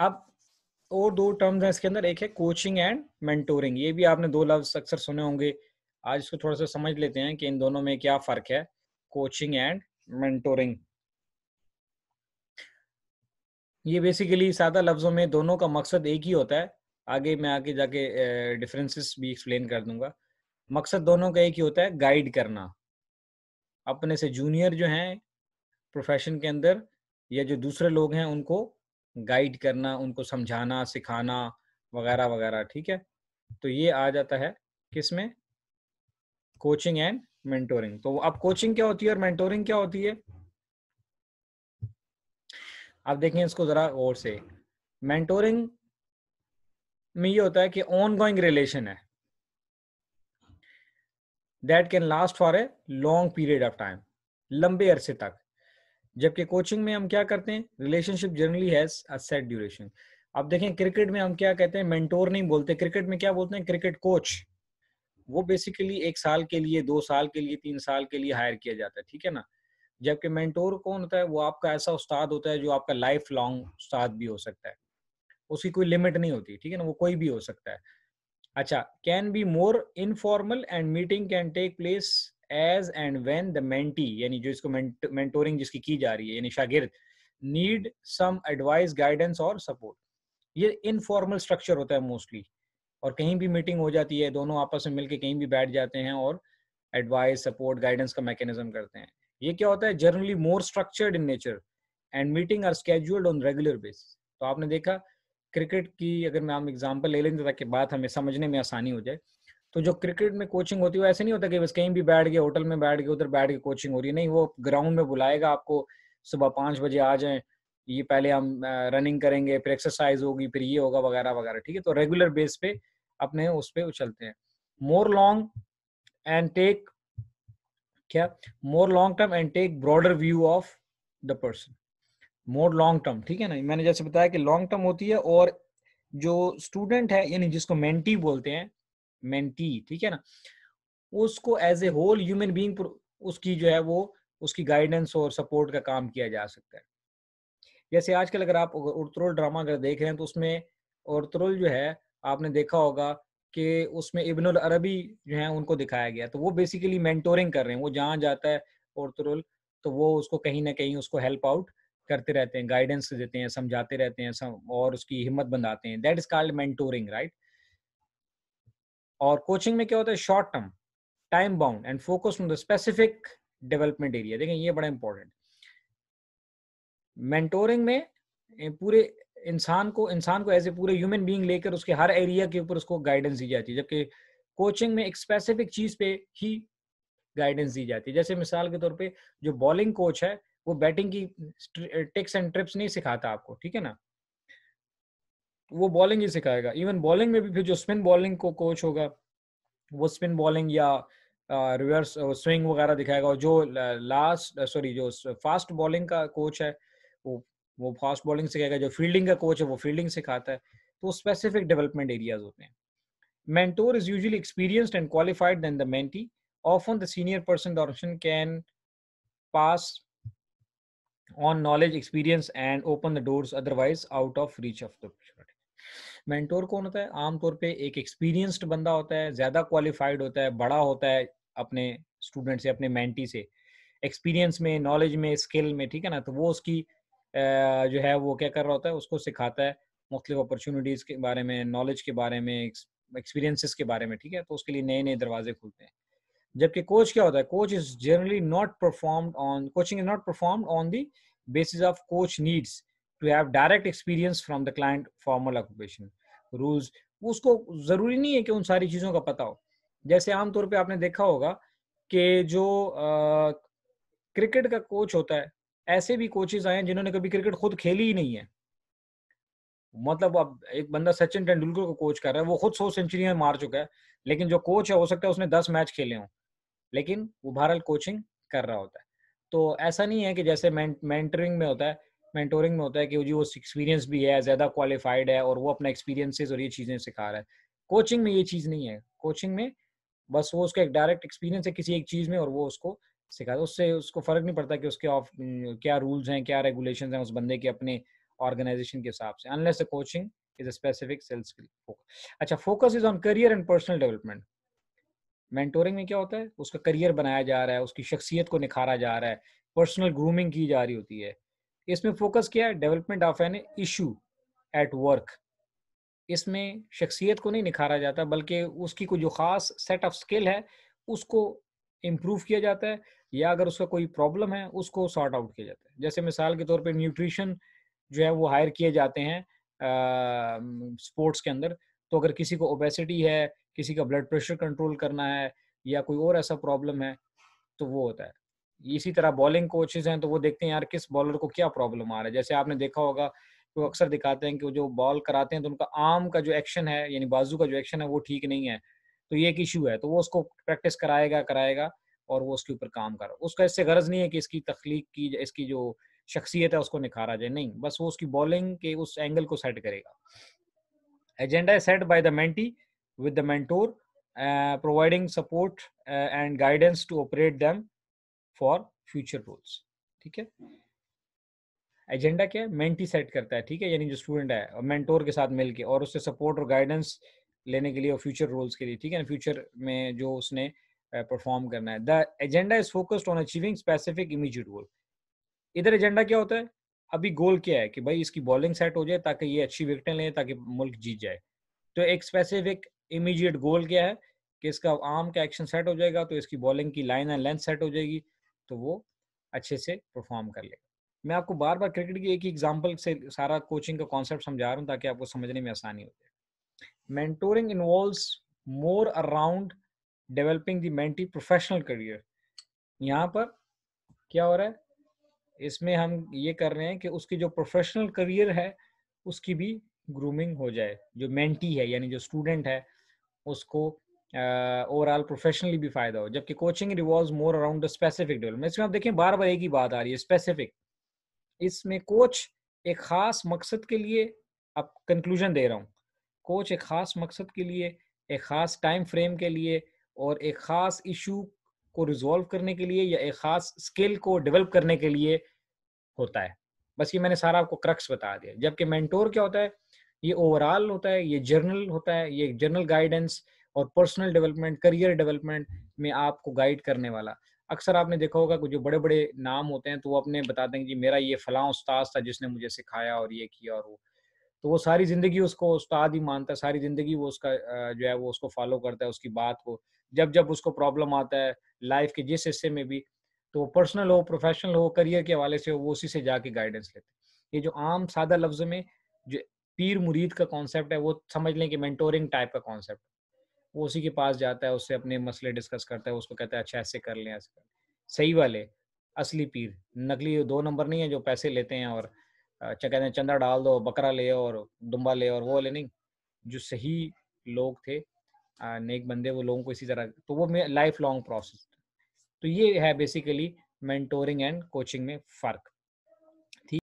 अब और दो टर्म्स हैं इसके अंदर एक है कोचिंग एंड मेंटोरिंग ये भी आपने दो लफ्ज अक्सर सुने होंगे आज इसको थोड़ा सा समझ लेते हैं कि इन दोनों में क्या फर्क है कोचिंग एंड मेंटोरिंग ये बेसिकली सादा लफ्जों में दोनों का मकसद एक ही होता है आगे मैं आगे जाके डिफरेंसेस भी एक्सप्लेन कर दूंगा मकसद दोनों का एक ही होता है गाइड करना अपने से जूनियर जो हैं प्रोफेशन के अंदर या जो दूसरे लोग हैं उनको गाइड करना उनको समझाना सिखाना वगैरह वगैरह ठीक है तो ये आ जाता है किसमें कोचिंग एंड मेंटोरिंग तो अब कोचिंग क्या होती है और मेंटोरिंग क्या होती है आप देखें इसको जरा और से मेंटोरिंग में ये होता है कि ऑन गोइंग रिलेशन है that can last for a long period of time लंबे अरसे तक जबकि कोचिंग में हम क्या करते हैं relationship generally has a set duration अब देखें क्रिकेट में हम क्या कहते हैं मेंटोर नहीं बोलते क्रिकेट में क्या बोलते हैं क्रिकेट कोच वो बेसिकली एक साल के लिए दो साल के लिए तीन साल के लिए हायर किया जाता है ठीक है ना जबकि मेंटोर कौन होता है वो आपका ऐसा उस्ताद होता है जो आपका लाइफ लॉन्ग उस्ताद भी हो सकता है उसकी कोई लिमिट नहीं होती ठीक है ना वो कोई भी हो सकता है अच्छा can be more informal and meeting can take place as and when the mentee यानी जो इसको मेंटोरिंग जिसकी की जा रही है यानी शागिर्द नीड सम एडवाइस गाइडेंस और सपोर्ट ये इनफॉर्मल स्ट्रक्चर होता है मोस्टली और कहीं भी मीटिंग हो जाती है दोनों आपस में मिलके कहीं भी बैठ जाते हैं और एडवाइस सपोर्ट गाइडेंस का मैकेनिज्म करते हैं ये क्या होता है generally more structured in nature and meeting are scheduled on regular basis तो आपने देखा क्रिकेट की अगर मैं आप एग्जाम्पल ले लेंगे तो ताकि बात हमें समझने में आसानी हो जाए तो जो क्रिकेट में कोचिंग होती है वो ऐसे नहीं होता कि बस कहीं भी बैठ गए होटल में बैठ गए उधर बैठ के कोचिंग हो रही है नहीं वो ग्राउंड में बुलाएगा आपको सुबह पाँच बजे आ जाए ये पहले हम रनिंग करेंगे फिर एक्सरसाइज होगी फिर ये होगा वगैरह वगैरह ठीक है तो रेगुलर बेस पे अपने उस पर उछलते हैं मोर लॉन्ग एंड टेक क्या more long term and take broader view of the person more long term ठीक है ना मैंने जैसे बताया कि लॉन्ग टर्म होती है और जो स्टूडेंट है यानी जिसको मेंटी बोलते हैं मेंटी ठीक है ना उसको as a whole human being उसकी जो है वो उसकी गाइडेंस और सपोर्ट का काम किया जा सकता है जैसे आजकल अगर आप उर्तरोल ड्रामा अगर देख रहे हैं तो उसमें उर्तरोल जो है आपने देखा होगा कि उसमें इबन अरबी जो है उनको दिखाया गया तो वो बेसिकली मेंटोरिंग कर रहे हैं वो जहाँ जाता है उर्तरोल तो वो उसको कहीं ना कहीं उसको हेल्प आउट करते रहते हैं गाइडेंस देते हैं समझाते रहते हैं और उसकी हिम्मत बंधाते हैं that is called mentoring right और कोचिंग में क्या होता है short term time bound and focus on the specific development area देखें ये बड़ा इंपॉर्टेंट मेंटोरिंग में पूरे इंसान को इंसान को एज ए पूरे ह्यूमन बीइंग लेकर उसके हर एरिया के ऊपर उसको गाइडेंस दी जाती है जबकि कोचिंग में एक स्पेसिफिक चीज पे ही गाइडेंस दी जाती है जैसे मिसाल के तौर पे जो बॉलिंग कोच है वो बैटिंग की टिक्स एंड ट्रिप्स नहीं सिखाता आपको ठीक है ना वो बॉलिंग ही सिखाएगा इवन बॉलिंग में भी फिर जो स्पिन बॉलिंग को कोच होगा वो स्पिन बॉलिंग या रिवर्स स्विंग वगैरह दिखाएगा और जो लास्ट सॉरी जो फास्ट बॉलिंग का कोच है वो वो फास्ट बॉलिंग सिखाएगा जो फील्डिंग का कोच है वो फील्डिंग सिखाता है तो स्पेसिफिक डेवलपमेंट एरियाज होते हैं mentor is usually experience and qualified then the mentee often the senior person option can pass on knowledge experience and open the door otherwise out of reach of the mentor कौन होता है आमतौर पे एक experienced बंदा होता है ज्यादा क्वालिफाइड होता है बड़ा होता है अपने स्टूडेंट से अपने मेंटी से एक्सपीरियंस में नॉलेज में स्किल में ठीक है ना तो वो उसकी जो है वो क्या कर रहा होता है उसको सिखाता है मुख्तलिफ अपॉर्चुनिटीज के बारे में नॉलेज के बारे में एक्सपीरियंसिस के बारे में ठीक है तो उसके लिए नए नए दरवाजे खुलते हैं जबकि कोच क्या होता है coach is generally not performed on coaching is not performed on the basis of coach needs to have direct experience from the client formal occupation rules उसको जरूरी नहीं है कि उन सारी चीजों का पता हो जैसे आमतौर पे आपने देखा होगा कि जो आ, क्रिकेट का कोच होता है ऐसे भी कोचेज आए हैं जिन्होंने कभी क्रिकेट खुद खेली ही नहीं है मतलब अब एक बंदा सचिन तेंदुलकर को कोच कर रहा है वो खुद सौ सेंचुरियां मार चुका है लेकिन जो कोच है हो सकता है उसने दस मैच खेले हों लेकिन वो भारत कोचिंग कर रहा होता है तो ऐसा नहीं है कि जैसे मेंटरिंग में होता है मेंटोरिंग में होता है कि वो जी वो एक्सपीरियंस भी है ज़्यादा क्वालिफाइड है और वो अपना एक्सपीरियंसेस और ये चीज़ें सिखा रहा है कोचिंग में ये चीज़ नहीं है कोचिंग में बस वो उसका एक डायरेक्ट एक्सपीरियंस है किसी एक चीज़ में और वो उसको सिखा उससे उसको फ़र्क नहीं पड़ता कि उसके ऑफ क्या रूल्स हैं क्या रेगुलेशन हैं उस बंदे के अपने ऑर्गेनाइजेशन के हिसाब से unless a coaching is a specific sales अच्छा focus is on career and personal development mentoring में क्या होता है उसका करियर बनाया जा रहा है उसकी शख्सियत को निखारा जा रहा है पर्सनल ग्रूमिंग की जा रही होती है इसमें फोकस किया है development of an issue at work इसमें शख्सियत को नहीं निखारा जाता बल्कि उसकी कोई जो ख़ास सेट ऑफ स्किल है उसको इम्प्रूव किया जाता है या अगर उसका कोई प्रॉब्लम है उसको सॉर्ट आउट किया जाता है जैसे मिसाल के तौर पर न्यूट्रिशन जो है वो हायर किए जाते हैं स्पोर्ट्स के अंदर तो अगर किसी को ओबेसिटी है किसी का ब्लड प्रेशर कंट्रोल करना है या कोई और ऐसा प्रॉब्लम है तो वो होता है इसी तरह बॉलिंग कोचेज हैं तो वो देखते हैं यार किस बॉलर को क्या प्रॉब्लम आ रहा है जैसे आपने देखा होगा वो अक्सर दिखाते हैं कि जो बॉल कराते हैं तो उनका आर्म का जो एक्शन है यानी बाजू का जो एक्शन है वो ठीक नहीं है तो ये एक इशू है तो वो उसको प्रैक्टिस कराएगा कराएगा और वो उसके ऊपर काम कर उसका इससे गरज नहीं है कि इसकी तख्लीक की इसकी जो शख्सियत है उसको निखारा जाए नहीं बस वो उसकी बॉलिंग के उस एंगल को सेट करेगा agenda set by the mentee with the mentor providing support and guidance to operate them for future roles ठीक है एजेंडा क्या है मेंटी सेट करता है ठीक है यानी जो स्टूडेंट है मेंटोर के साथ मिलके और उससे सपोर्ट और गाइडेंस लेने के लिए और फ्यूचर रोल्स के लिए ठीक है ना फ्यूचर में जो उसने परफॉर्म करना है the agenda is focused on achieving specific immediate goal इधर एजेंडा क्या होता है अभी गोल क्या है कि भाई इसकी बॉलिंग सेट हो जाए ताकि ये अच्छी विकटें लें ताकि मुल्क जीत जाए तो एक स्पेसिफिक इमीजिएट गोल क्या है कि इसका आर्म का एक्शन सेट हो जाएगा तो इसकी बॉलिंग की लाइन एंड लेंथ सेट हो जाएगी तो वो अच्छे से परफॉर्म कर लेगा मैं आपको बार बार क्रिकेट की एक ही एग्जाम्पल से सारा कोचिंग का कॉन्सेप्ट समझा रहा हूँ ताकि आपको समझने में आसानी हो जाए mentoring more around developing the mentee professional career यहाँ पर क्या हो रहा है इसमें हम ये कर रहे हैं कि उसकी जो प्रोफेशनल करियर है उसकी भी ग्रूमिंग हो जाए जो मेंटी है यानी जो स्टूडेंट है उसको ओवरऑल uh, प्रोफेशनली भी फायदा हो जबकि coaching revolve more around specific development इसमें आप देखें बार बार एक ही बात आ रही है स्पेसिफिक इसमें कोच एक खास मकसद के लिए आप कंक्लूजन दे रहा हूँ कोच एक खास मकसद के लिए एक खास टाइम फ्रेम के लिए और एक खास इशू को रिजॉल्व करने के लिए या एक खास स्किल को डेवलप करने के लिए होता है बस ये मैंने सारा आपको क्रक्स बता दिया जबकि मैंटोर क्या होता है ये ओवरऑल होता है ये जर्नल होता है ये जर्नल गाइडेंस और पर्सनल डेवलपमेंट करियर डेवलपमेंट में आपको गाइड करने वाला अक्सर आपने देखा होगा जो बड़े बड़े नाम होते हैं तो वो अपने बताते हैं कि मेरा ये फलां उस्ताद था जिसने मुझे सिखाया और ये किया और वो तो वो सारी ज़िंदगी उसको उस्ताद ही मानता है सारी ज़िंदगी वो उसका जो है वो उसको फॉलो करता है उसकी बात को जब जब उसको प्रॉब्लम आता है लाइफ के जिस हिस्से में भी तो पर्सनल हो प्रोफेशनल हो करियर के हवाले से हो वो उसी से जाके गाइडेंस लेते हैं ये जो आम सादा लफ्ज में जो पीर मुरीद का कॉन्सेप्ट है वो समझ लें कि मेंटोरिंग टाइप का कॉन्सेप्ट वो उसी के पास जाता है उससे अपने मसले डिस्कस करता है उसको कहता है अच्छा ऐसे कर लें ऐसे कर सही वाले असली पीर नकली दो नंबर नहीं है जो पैसे लेते हैं और अच्छा कहते हैं चंदा डाल दो बकरा ले और दुम्बा ले और वो ले नहीं जो सही लोग थे नेक बंदे वो लोगों को इसी तरह तो वो लाइफ लॉन्ग प्रोसेस तो ये है बेसिकली मेंटोरिंग एंड कोचिंग में फ़र्क